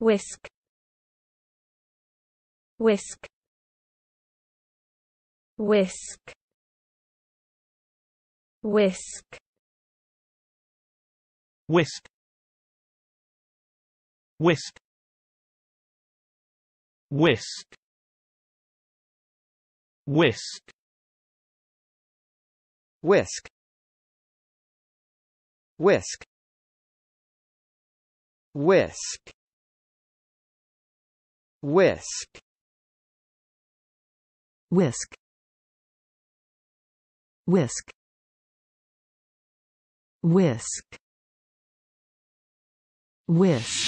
whisk whisk whisk whisk whisk whisk whisk whisk whisk whisk whisk Whisk Whisk Whisk Whisk Whisk